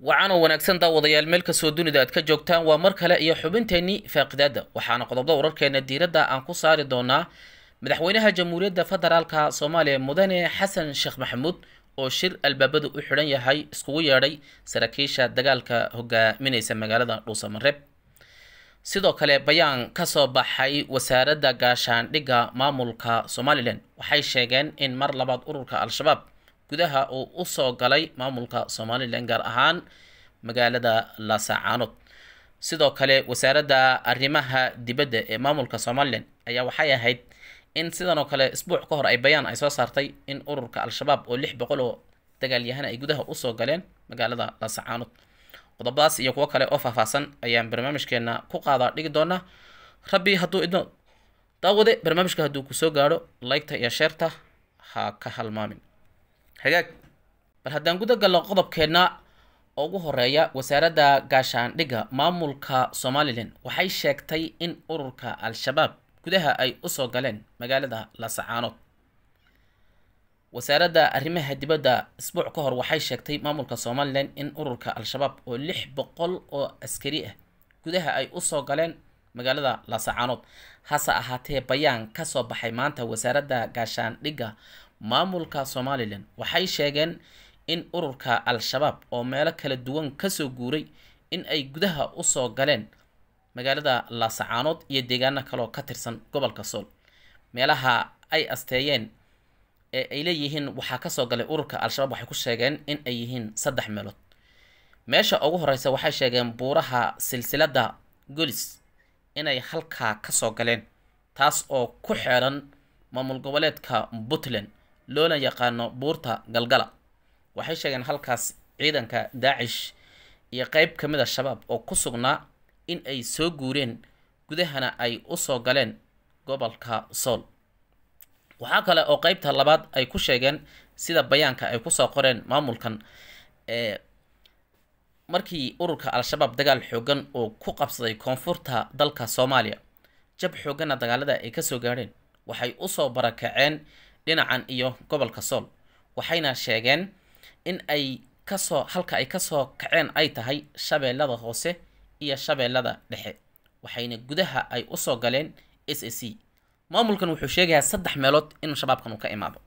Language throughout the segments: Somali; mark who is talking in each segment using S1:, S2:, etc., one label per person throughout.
S1: wacan wanaagsan daawadayaal meel kastoo dunida aad ka joogtaan waa mar kale iyo xubinteennii faaqidaadda waxaana qodobda wararkeena diiradda aan ku saari doonaa madaxweynaha jamhuuriyadda federaalka soomaaliya mudane xasan sheekh maxamuud oo shir albaabadu u xidhan yahay iskugu yeedhay saraakiisha dagaalka hogaaminaysa magaalada dhuusamareeb sidoo kale bayaan ka soo baxay wasaaradda gaashaandhigga maamulka somalilan waxay sheegeen in mar labaad ururka al-shabaab gudaha uu usoo galay maamulka somalilan gaar ahaan magaalada lasacaanood sidoo kale wasaaradda arrimaha dibadda ee maamulka somalilan ayaa waxay ahayd in sidan oo kale isbuuc ka hor ay bayaan ay soo saartay in ururka al-shabaab oo lix boqol oo dagaalyahan ay gudaha usoo galeen magaalada lasacaanood qodobadaas iyo kuwo kale oo faahfaahsan ayaan barnaamijkeena ku qaadaa dhigi doonaa rabbi hadduu idmo daawade barnaamijka hadduu kusoo gaadho laygta iyo sheerta ha ka halmaamin hagaag bal haddaan guda galno qodobkeenna oo ugu horeeya wasaaradda gaashaandhigga maamulka somalilan waxay sheegtay in ururka al-shabaab gudaha ay usoo galeen magaalada lasacaanood wasaaradda arrimaha dibadda isbuuc ka hor waxay sheegtay maamulka somalilan in ururka al-shabaab oo lix boqol oo askari ah gudaha ay usoo galeen magaalada lasacaanood hase ahaatee bayaan kasoo baxay maanta wasaaradda gaashaandhigga maamulka somalilan waxay sheegeen in ururka al-shabaab oo meelo kala duwan kasoo guuray in ay gudaha usoo galeen magaalada laasacaanood iyo deegaano kaleoo ka tirsan gobolka sool meelaha ay asteeyeen ee ay leeyihiin waxaa kasoo galay ururka al-shabaab waxay ku sheegeen in ay yihiin saddex meelood meesha ugu horeysa waxay sheegeen buuraha silsilada golis inay halkaa kasoo galeen taas oo ku xeeran maamul goboleedka puntland loona yaqaano buurta galgala waxay sheegeen halkaas ciidanka daacish iyo qeyb ka mid a ah shabaab oo ku sugnaa in ay soo guureen gudahana ay usoo galeen gobolka sool waxaa kale oo qeybta labaad ay ku sheegeen sida bayaanka ay kusoo qoreen maamulkan ee markii ururka al-shabaab dagaal xooggan uu ku qabsaday koonfurta dalka soomaaliya jab xooggana dagaalada ay ka soo gaadheen waxay usoo barakaceen dhinacan iyo gobolka sool waxayna sheegeen in ay kasoo halka ay kasoo kaceen ay tahay shabeellada hoose iyo shabeellada dhexe waxayna gudaha ay usoo galeen s a c maamulkan wuxuu sheegayaa saddex meelood in shabaabkan uu ka imaado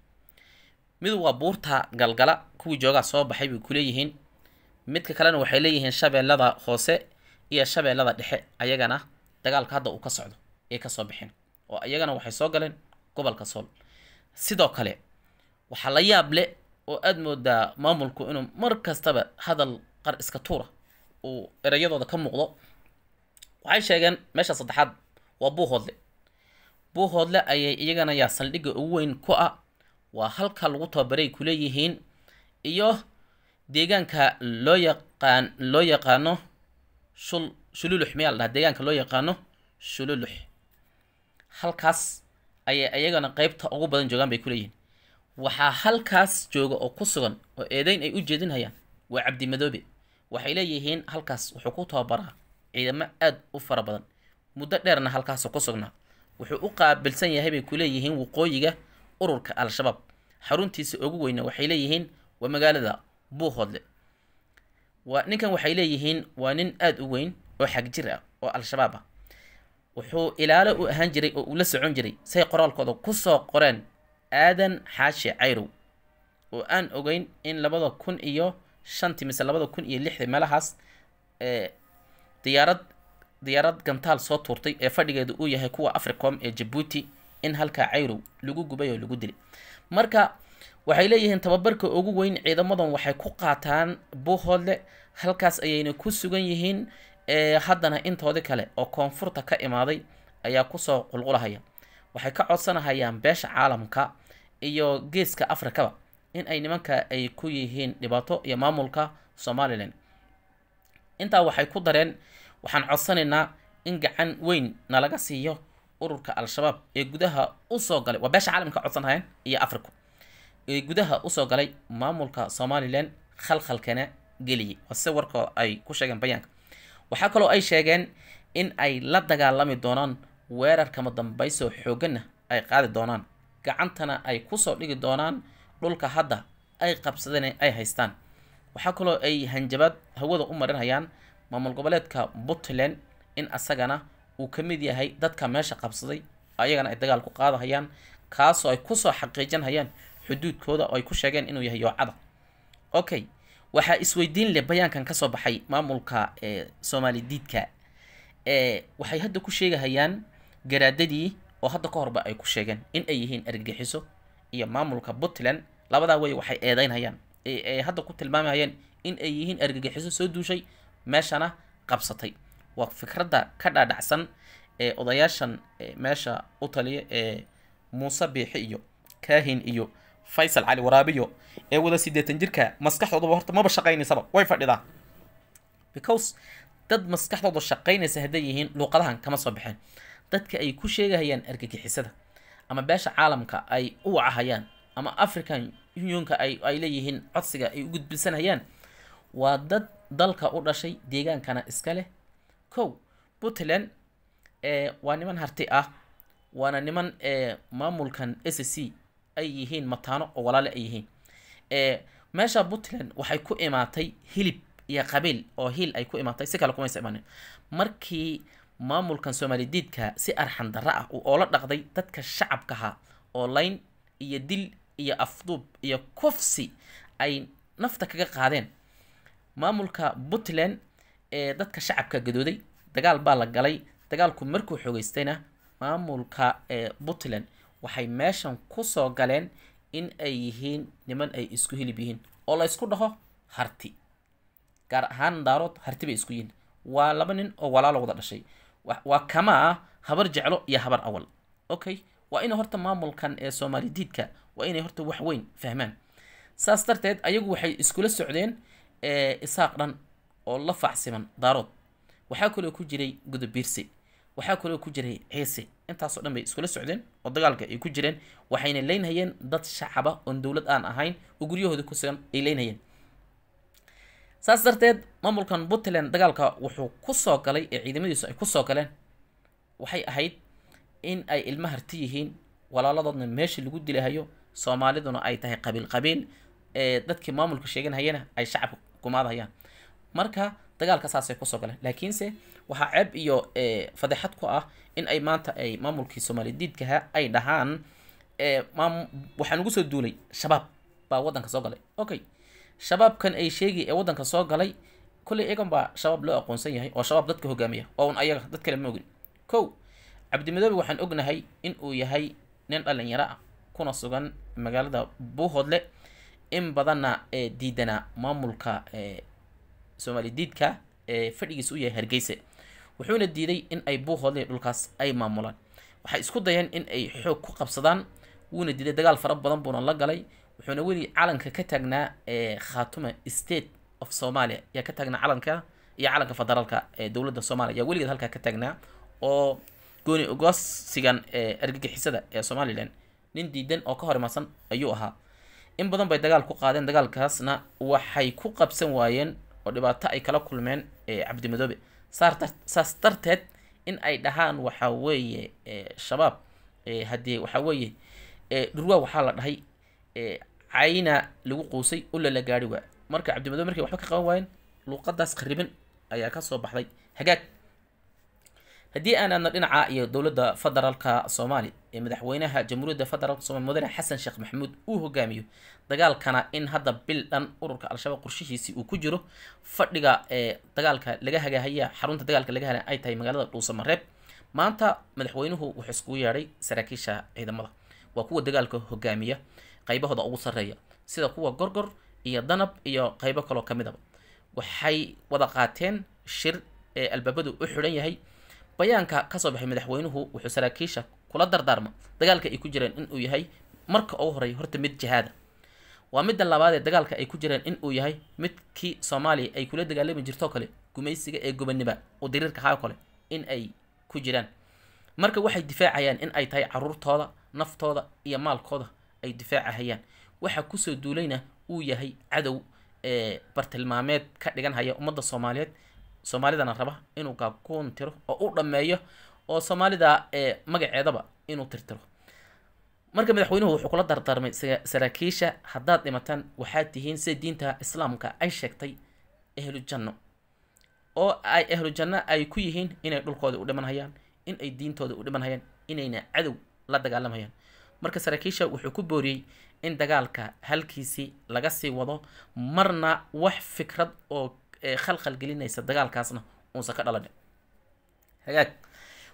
S1: mid waa buurta galgala kuwii joogaa soo baxay bay kuleeyihiin midka kalena waxay leeyihiin shabeellada hoose iyo shabeellada dhexe ayagana dagaalka hadda uu ka socdo ay kasoo baxeen oo ayagana waxay soo galeen gobolka sool sidoo kale waxaa la yaab leh oo aad moodaa maamulku inuu mar kastaba hadal qar iska tuura ah uu erayadooda ka muuqdo waxay sheegeen meesha saddexaad waa buuhoodle buuhoodle ayay iyagana yaa saldhigga ugu weyn ku ah waa halka lagu tababaray ku leeyihiin iyo deegaanka loo yaqaan loo yaqaano shul shululux mayaa la dhaha deegaanka loo yaqaano shululux halkaas ayay iyagana qeybta ugu badan joogaan bay kuleeyihiin waxaa halkaas jooga oo ku sugan oo eedeyn ay u jeedinhayaan waa cabdi madoobe waxay leeyihiin halkaas wuxuu ku tababaraa ciidamo aad u fara badan muddo dheerna halkaasoo ku sugnaa wuxuu u qaabilsan yahay bay ku leeyihiin waqooyiga ururka al-shabaab xaruntiisa ugu weyna waxay leeyihiin waa magaalada buuhoodle ninkan waxay leeyihiin waa nin aad u weyn oo xagjir ah oo al-shabaab ah wuxuu ilaalo u ahaan jiray oo uu socon jiray say qoraalkooda ku soo qoreen aadan xaashi cayrow oo aan ogeyn in labada kun iyo shantii mise labada kun iyo lixdii meelahaas diyaarad diyaarad gantaal soo tuurtay ee fadhigeedu uu yahay kuwa africom ee jabuuti in halkaa cayrow lagu gubay oo lagu dilay marka waxay leeyihiin tababarka ugu weyn ciidamadan waxay ku qaataan buuhoodle halkaas ayayna ku sugan yihiin haddana intoodii kale oo koonfurta ka imaaday ayaa kusoo qulqulahaya waxay ka codsanahayaan beesha caalamka iyo geeska afrikaba in ay nimanka ay ku yihiin dhibaato iyo maamulka somalilan intaa waxay ku dareen waxaan codsanaynaa in gacan weyn nalaga siiyo ururka al-shabaab ee gudaha usoo galay waa beesha caalamka codsanhayeen iyo afriku ee gudaha usoo galay maamulka somalilan khalkhalkana geliyay waa sida ay ku sheegeen bayaanka waxaa kaloo ay sheegeen in ay la dagaalami doonaan weerarkama dambaysoo xooganna ay qaadi doonaan gacantana ay kusoo dhigi doonaan dhulka hadda ay qabsadeen ay haystaan waxaa kaloo ay hanjabaad hawada u marinhayaan maamul goboleedka puntland in asagana uu ka mid yahay dadka meesha qabsaday ayagana ay dagaal ku qaadahayaan kaasoo ay kusoo xaqiijinhayaan xuduudkooda oo ay ku sheegeen inuu yahay yoocada okay waxaa isweydiin leh bayaankan kasoo baxay maamulka soomaali diidka waxay hadda ku sheegahayaan garaadadii oo hadda ka horba ay ku sheegeen in ay yihiin argagixiso iyo maamulka puntland labadaa wey waxay eedaynhayaan ay hadda ku tilmaamahayaan in ay yihiin argagixiso soo duushay meeshana qabsatay waa fikradda ka dhaadhacsan ee odayaashan meesha u taliya ee muuse biixi iyo kaahin iyo faysal cali waraabiyo ee wada sideetan jirka maskaxdooduba horta maba shaqaynaysaba way fadhidaan because dad maskaxdooda shaqaynaysa hadday yihiin luuqadahan kama soo baxeen dadka ay ku sheegahayaan argagixisada ama beesha caalamka ay u wacahayaan ama african unionka ay leeyihiin codsiga ay u gudbisanayaan waa dad dalka u dhashay deegaankana iska leh kow puntland waa niman harti ah waana niman maamulkan s c ay yihiin mataano oo walaale ay yihiin meesha puntland waxay ku imaatay hilib iyo qabiil oo hiil ay ku imaatay si kale kumaysa imaanin markii maamulkan soomaali diidka si arxan darro ah uu oola dhaqday dadka shacabkaha oo layn iyo dil iyo afduub iyo kufsi ay nafta kaga qaadeen maamulka puntland ee dadka shacabka gadooday dagaal baa la galay dagaalku markuu xoogeystayna maamulka puntland waxay meeshan kusoo galeen in ay yihiin niman ay isku hilib yihiin oo la isku dhaho harti gaar ahaan daarood harti bay isku yihiin waa laba nin oo walaalo wada dhashay waa kamaa habar jeclo iyo habar awal okay waa inay horta maamulkan ee soomaali diidka waa inay horta wax weyn fahmaan saas darteed ayagu waxay iskula socdeen isaaq dhan oo la faacsiman daarood waxaa kaloo ku jiray gudubiirsi waxaa kaloo ku jiray ciise intaasoo dhan bay iskula socdeen oo dagaalka ay ku jireen waxayna leynhayeen dad shacaba oon dowlad aan ahayn oo guryahooda ku sugan ay leynhayeen saas darteed maamulkan puntland dagaalka wuxuu kusoo galay ee ciidamadiisu ay kusoo galeen waxay ahayd in ay ilma harti yihiin walaaladoodna meesha lagu dilahayo soomaaliduna ay tahay qabiil qabiil ee dadkii maamulka sheeganhayana ay shacabka kumaadhayaan marka dagaalka saasay kusoo galeen laakiinse waxaa ceeb iyo eh, fadeexad ku ah in ay maanta ay maamulkii diidkaha ah ay dhahaan eh, waxaa nagu soo duulay shabaab baa wadanka soo galay okay shabaabkan ay sheegay ee wadanka soo galay kolley iyagan baa shabaab loo aqoonsan yahay oo shabaab dadka hogaamiya oon ayaga dad kale ma ogin kow cabdimadoobe waxaan ognahay in uu yahay nin dhalinyaro ah kuna sugan magaalada buuhoodle in badanna eh, diidanaa maamulka soomaali diidka ee fadhigiis u yahay hargeysa wuxuuna diiday in ay buuhoodle dhulkaas ay maamulaan waxay isku dayeen in ay xoog ku qabsadaan wuuna diiday dagaal fara badan buuna la galay wuxuuna weli calanka ka taagnaa khaatume state of somalia ayaa ka taagnaa calanka iyo calanka federaalka ee dowladda soomaliya ayaa weligeed halkaa ka taagnaa oo gooni ogoosigan argagixisada ee somalilan nin diidan oo ka hor ayuu ahaa in badan bay dagaal ku qaadeen dagaalkaasna waxay ku qabsan waayeen oo dhibaato ay kala kulmeen cabdi madoobe saas darteed in ay dhahaan waxaa weeye shabaab haddee waxaa weeye dhurwaa waxaa la dhahay cayna lagu quusay ulla la gaari waa marka cabdi madoobe markay waxba ka qaban waayeen luuqadaas kharibin ayaa kasoo baxday hagaag haddii aan dhinaca iyo dowladda federaalka soomaali ee madaxweynaha jamhuuriyadda federaalka somalia mudane xasan sheekh maxamuud uu hogaamiyo dagaalkana in hadda bil dhan ururka al-shabaab qorshihiisii uu ku jiro fadhiga ee dagaalka laga hagaahaya xarunta dagaalka laga hagahaya ay tahay magaalada dhuusamareeb maanta madaxweynuhu wuxuu iskugu yeedhay saraakiisha ciidamada waa kuwa dagaalka hogaamiya qaybahooda ugu sarreeya sida kuwa gorgor iyo danab iyo qaybo kaloo ka midaba ah. waxay wada qaateen shir ee albaabadu u xidhan yahay bayaanka kasoo baxay madaxweynuhu wuxuu saraakiisha kula dardaarma dagaalka ay ku jireen inuu yahay marka ugu horeeya horta mid jihaada waa midda labaadee dagaalka ay ku jireen inuu yahay midkii soomaaliya ay kula dagaalami jirtoo kale gumaysiga ee gobaniba oo diriirka ahaa kale in ay ku jiraan marka waxay difaacayaan in ay tahay caruurtooda naftooda iyo maalkooda ay difaacahayaan waxa kusoo duulayna uu yahay cadow ee bartilmaameed ka dhigan haya ummadda soomaaliyeed soomaalidana raba inuu kaakuun tiro oo u dhameeyo oo soomaalida magaceedaba inuu tirtiro marka madaxweynuhu wuxuu kula dardaarmay saraakiisha haddaad dhimataan waxaad tihiin sida diinta islaamka ay sheegtay ahlu janno oo ay ahlu janno ay ku yihiin inay dhulkooda u dhimanhayaan inay ay diintooda u dhimanhayaan inayna cadow la dagaalamhayaan marka saraakiisha wuxuu ku booriyey in dagaalka halkiisii laga sii wado marna wax fikrad oo ee khalkhal gelinaysa dagaalkaasna uusan ka dhalan hagaag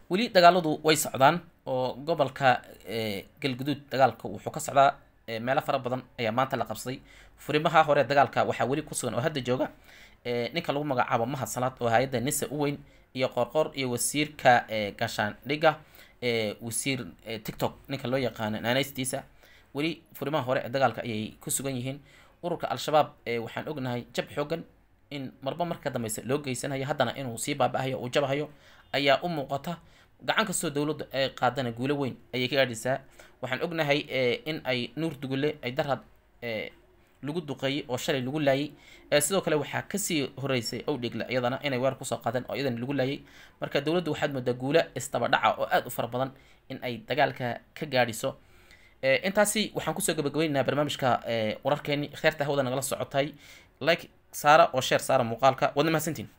S1: weli dagaaladu way socdaan oo gobolka galguduud dagaalka wuxuu ka socdaa meelo fara badan ayaa maanta la qabsaday furimaha hore dagaalka waxaa weli kusugan oo hadda jooga ninka lagu magacaabo mahad salaad oo hay-adda nisa u weyn iyo qorqor iyo wasiirka gashaandhiga wasiir tictok ninka loo yaqaano naaneystiisa weli furimaha hore ee dagaalka ayay ku sugan yihiin ururka al-shabaab waxaan ognahay jab xoogan in marba marka dambayse loo geysanayo haddana inuu sii baaba uu jabahayo ayaa u muuqata gacan kastoo dowladdu ay qaadana guulo weyn ayay ka gaadhisaa waxaan ognahay eh, in ay nuur dugule ay daraad eh, lagu duqeeyey oo shalay lagu laayay eh, sidoo kale waxaa kasii horeysay owdhigla iyadana inay weer kusoo qaadeen oo iyadan lagu laayay marka dowladdu waxaad moodaa guulo isdabadhaca oo aada u fara badan in ay dagaalka ka gaadhiso intaasi waxaan kusoo gabagabaynaynaa barnaamijka wararkeeni ikhtiyaarta hawada nagala socotay like saara oo sheer saara muuqaalka waadna mahadsantiin